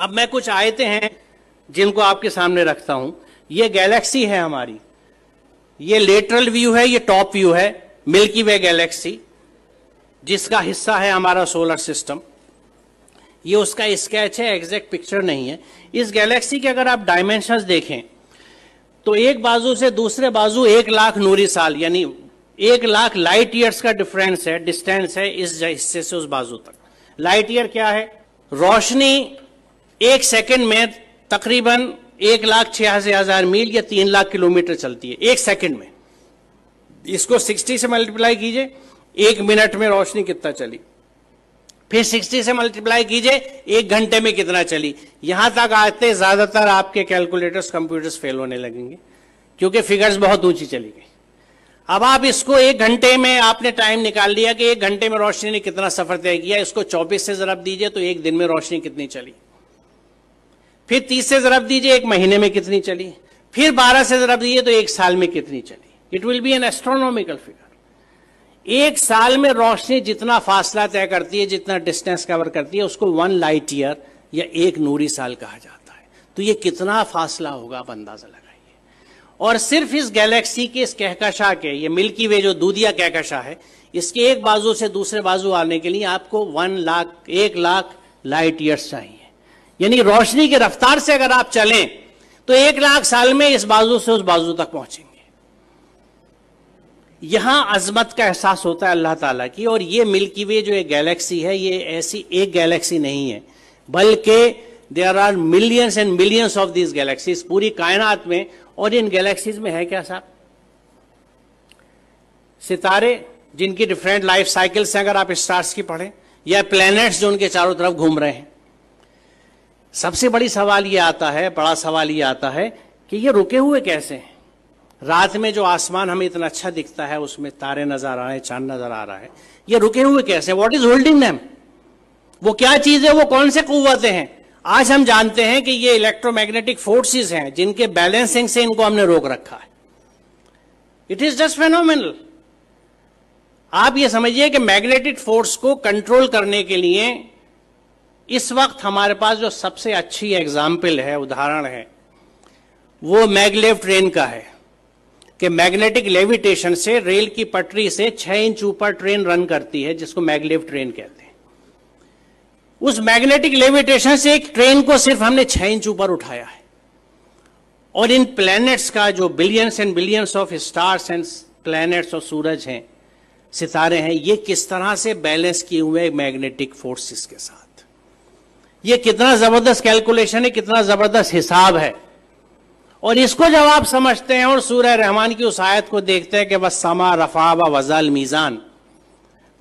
अब मैं कुछ आयते हैं जिनको आपके सामने रखता हूं ये गैलेक्सी है हमारी ये लेटरल व्यू है ये टॉप व्यू है मिल्की वे गैलेक्सी जिसका हिस्सा है हमारा सोलर सिस्टम ये उसका स्केच है एग्जैक्ट पिक्चर नहीं है इस गैलेक्सी के अगर आप डायमेंशंस देखें तो एक बाजू से दूसरे बाजू एक लाख नूरी साल यानी एक लाख लाइट ईयर्स का डिफरेंस है डिस्टेंस है इस हिस्से से उस बाजू तक लाइट ईयर क्या है रोशनी एक सेकंड में तकरीबन एक लाख छियासी हजार मील या तीन लाख किलोमीटर चलती है एक सेकंड में इसको 60 से मल्टीप्लाई कीजिए एक मिनट में रोशनी कितना चली फिर 60 से मल्टीप्लाई कीजिए एक घंटे में कितना चली यहां तक आते ज्यादातर आपके कैलकुलेटर्स कंप्यूटर्स फेल होने लगेंगे क्योंकि फिगर्स बहुत ऊंची चली गई अब आप इसको एक घंटे में आपने टाइम निकाल लिया कि एक घंटे में रोशनी ने कितना सफर तय किया इसको 24 से जरब दीजिए तो एक दिन में रोशनी कितनी चली फिर तीस से जरब दीजिए एक महीने में कितनी चली फिर बारह से जरब दीजिए तो एक साल में कितनी चली it will be an astronomical figure एक साल में रोशनी जितना फासला तय करती है जितना डिस्टेंस कवर करती है उसको वन लाइट ईयर या एक नूरी साल कहा जाता है तो ये कितना फासला होगा आप अंदाजा लगाइए और सिर्फ इस गैलेक्सी के इस कहकशा के ये मिल्की वे जो दूधिया कहकशा है इसके एक बाजू से दूसरे बाजू आने के लिए आपको वन लाख एक लाख लाइट ईयर्स चाहिए यानी रोशनी की रफ्तार से अगर आप चलें तो एक लाख साल में इस बाजू से उस बाजू तक पहुंचेंगे यहां अजमत का एहसास होता है अल्लाह ताला की और ये मिल्की वे जो एक गैलेक्सी है ये ऐसी एक गैलेक्सी नहीं है बल्कि there are millions and millions of these galaxies पूरी कायनात में और इन गैलेक्सीज में है क्या साहब सितारे जिनकी डिफरेंट लाइफ साइकिल्स हैं अगर आप स्टार्स की पढ़ें या प्लैनेट्स जो उनके चारों तरफ घूम रहे हैं सबसे बड़ी सवाल ये आता है बड़ा सवाल ये आता है कि ये रुके हुए कैसे हैं रात में जो आसमान हमें इतना अच्छा दिखता है उसमें तारे नजर आ रहे हैं चांद नजर आ रहा है ये रुके हुए कैसे वॉट इज होल्डिंग मैम वो क्या चीज है वो कौन से कुतें हैं आज हम जानते हैं कि ये इलेक्ट्रोमैग्नेटिक फोर्सेस हैं जिनके बैलेंसिंग से इनको हमने रोक रखा है इट इज जस्ट फेनोमिनल आप ये समझिए कि मैग्नेटिक फोर्स को कंट्रोल करने के लिए इस वक्त हमारे पास जो सबसे अच्छी एग्जाम्पल है उदाहरण है वो मैगलेव ट्रेन का है कि मैग्नेटिक लेविटेशन से रेल की पटरी से छह इंच ऊपर ट्रेन रन करती है जिसको मैगलेव ट्रेन कहते हैं उस मैग्नेटिक लेविटेशन से एक ट्रेन को सिर्फ हमने छह इंच ऊपर उठाया है और इन प्लैनेट्स का जो billions and billions of stars and planets और सूरज हैं सितारे हैं ये किस तरह से बैलेंस किए हुए मैग्नेटिक फोर्सेस के साथ ये कितना जबरदस्त कैलकुलेशन है कितना जबरदस्त हिसाब है और इसको जब आप समझते हैं और सूर्य रहमान की उस आयत को देखते हैं कि बस समा व वजाल मीज़ान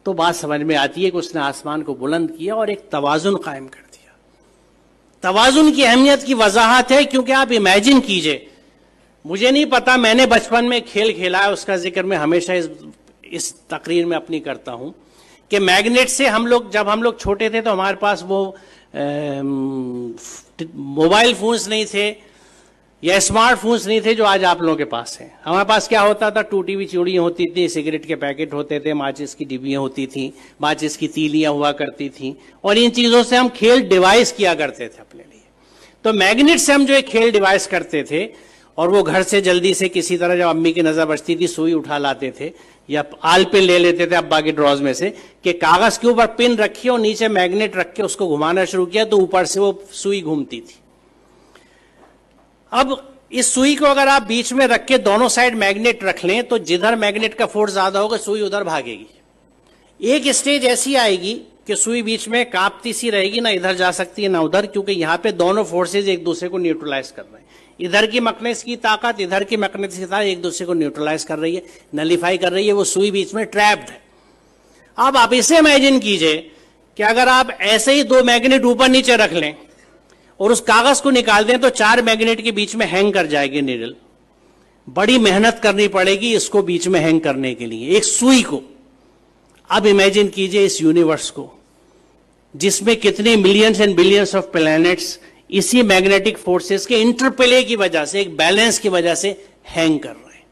तो बात समझ में आती है कि उसने आसमान को बुलंद किया और एक तोज़ुन कायम कर दिया तोज़ुन की अहमियत की वजाहत है क्योंकि आप इमेजिन कीजिए मुझे नहीं पता मैंने बचपन में खेल खेला है उसका जिक्र मैं हमेशा इस इस तकरीर में अपनी करता हूं कि मैग्नेट से हम लोग जब हम लोग छोटे थे तो हमारे पास वो मोबाइल फोन्स नहीं थे या स्मार्टफोन्स नहीं थे जो आज आप लोगों के पास हैं हमारे पास क्या होता था टूटी हुई चूड़ियाँ होती थी सिगरेट के पैकेट होते थे माचिस की डिब्बियाँ होती थी माचिस की तीलियाँ हुआ करती थी और इन चीज़ों से हम खेल डिवाइस किया करते थे अपने लिए तो मैग्नेट से हम जो एक खेल डिवाइस करते थे और वो घर से जल्दी से किसी तरह जब अम्मी की नजर बचती थी सुई उठा लाते थे या आल पिन ले लेते थे अब्बा के ड्रॉज में से कि कागज के ऊपर पिन रखी और नीचे मैग्नेट रख के उसको घुमाना शुरू किया तो ऊपर से वो सुई घूमती थी अब इस सुई को अगर आप बीच में रख के दोनों साइड मैग्नेट रख लें तो जिधर मैग्नेट का फोर्स ज्यादा होगा सुई उधर भागेगी एक स्टेज ऐसी आएगी कि सुई बीच में कांपती सी रहेगी ना इधर जा सकती है ना उधर क्योंकि यहां पे दोनों फोर्सेज एक दूसरे को न्यूट्रलाइज कर रहे हैं इधर की मकनेस की ताकत इधर की मकनेस की ताकत एक दूसरे को न्यूट्रलाइज कर रही है नलीफाई कर रही है वो सुई बीच में ट्रैप्ड है अब आप इसे इमेजिन कीजिए कि अगर आप ऐसे ही दो मैग्नेट ऊपर नीचे रख लें और उस कागज को निकाल दें तो चार मैग्नेट के बीच में हैंग कर जाएगी नीडल बड़ी मेहनत करनी पड़ेगी इसको बीच में हैंग करने के लिए एक सुई को अब इमेजिन कीजिए इस यूनिवर्स को जिसमें कितने millions and billions of planets इसी मैग्नेटिक फोर्सेस के इंटरप्ले की वजह से एक बैलेंस की वजह से हैंग कर रहे हैं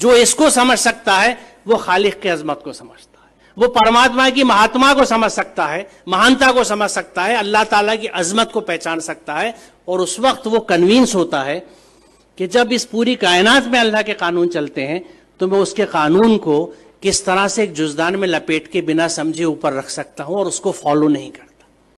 जो इसको समझ सकता है वो खालिक की अजमत को समझता है वो परमात्मा की महात्मा को समझ सकता है महानता को समझ सकता है अल्लाह ताला की अजमत को पहचान सकता है और उस वक्त वो कन्विंस होता है कि जब इस पूरी कायनात में अल्लाह के कानून चलते हैं तो मैं उसके कानून को किस तरह से एक जुजदान में लपेट के बिना समझे ऊपर रख सकता हूं और उसको फॉलो नहीं कर